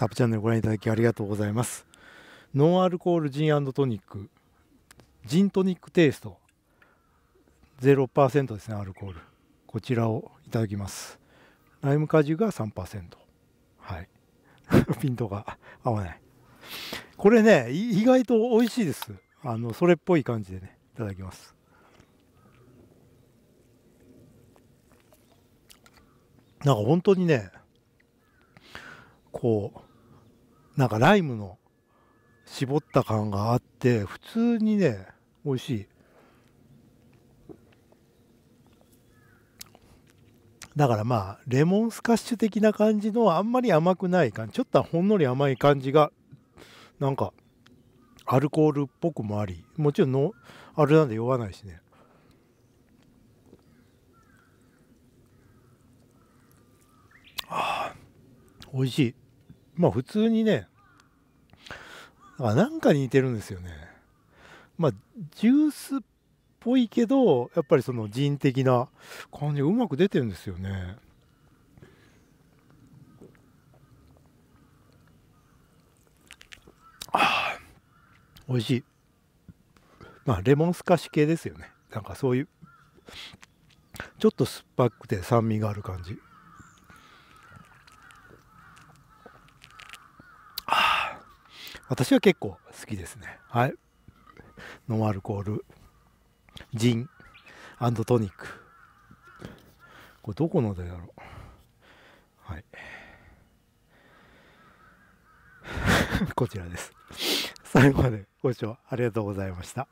サブチャンネルご覧いただきありがとうございます。ノンアルコールジントニック、ジントニックテイスト、0%ですね、アルコール。こちらをいただきます。ライム果汁が3%。はい。ピントが合わない。これね、意外と美味しいです。あの、それっぽい感じでね、いただきます。なんか本当にね、こう、なんかライムの絞った感があって普通にね美味しいだからまあレモンスカッシュ的な感じのあんまり甘くない感じちょっとほんのり甘い感じがなんかアルコールっぽくもありもちろんのあれなんで酔わないしねああ美味しいまあ普通にねかなんか似てるんですよね。まあ、ジュースっぽいけど、やっぱりその人的な感じがうまく出てるんですよね。ああ、美味しい。まあ、レモンスカシ系ですよね。なんかそういう、ちょっと酸っぱくて酸味がある感じ。私は結構好きですね。はい。ノンアルコール、ジントニック。これどこのでだろう。はい。こちらです。最後までご視聴ありがとうございました。